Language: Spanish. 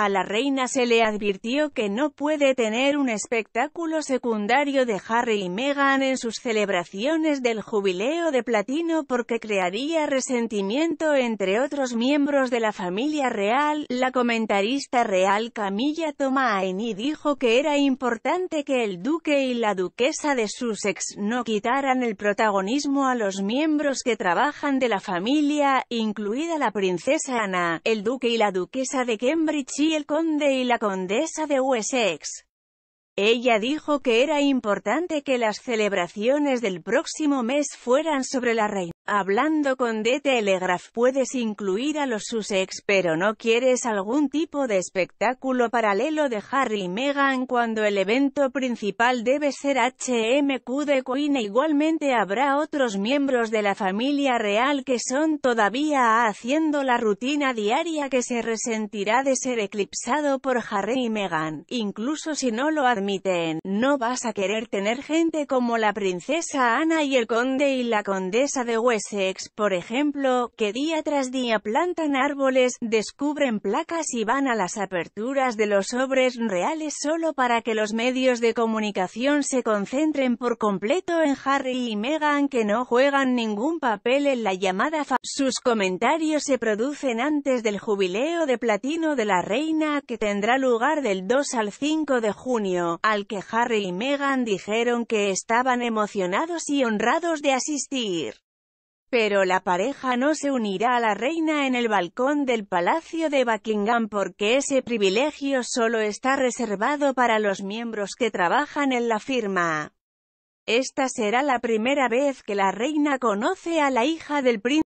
A la reina se le advirtió que no puede tener un espectáculo secundario de Harry y Meghan en sus celebraciones del jubileo de platino porque crearía resentimiento entre otros miembros de la familia real. La comentarista real Camilla Tomaini dijo que era importante que el duque y la duquesa de Sussex no quitaran el protagonismo a los miembros que trabajan de la familia, incluida la princesa Ana, el duque y la duquesa de Cambridge el conde y la condesa de Wessex. Ella dijo que era importante que las celebraciones del próximo mes fueran sobre la reina. Hablando con The Telegraph puedes incluir a los Sussex pero no quieres algún tipo de espectáculo paralelo de Harry y Meghan cuando el evento principal debe ser HMQ de Queen igualmente habrá otros miembros de la familia real que son todavía haciendo la rutina diaria que se resentirá de ser eclipsado por Harry y Meghan, incluso si no lo admiten. «No vas a querer tener gente como la princesa Ana y el conde y la condesa de Wessex, por ejemplo, que día tras día plantan árboles, descubren placas y van a las aperturas de los sobres reales solo para que los medios de comunicación se concentren por completo en Harry y Meghan que no juegan ningún papel en la llamada fa Sus comentarios se producen antes del jubileo de platino de la reina que tendrá lugar del 2 al 5 de junio al que Harry y Meghan dijeron que estaban emocionados y honrados de asistir. Pero la pareja no se unirá a la reina en el balcón del Palacio de Buckingham porque ese privilegio solo está reservado para los miembros que trabajan en la firma. Esta será la primera vez que la reina conoce a la hija del príncipe.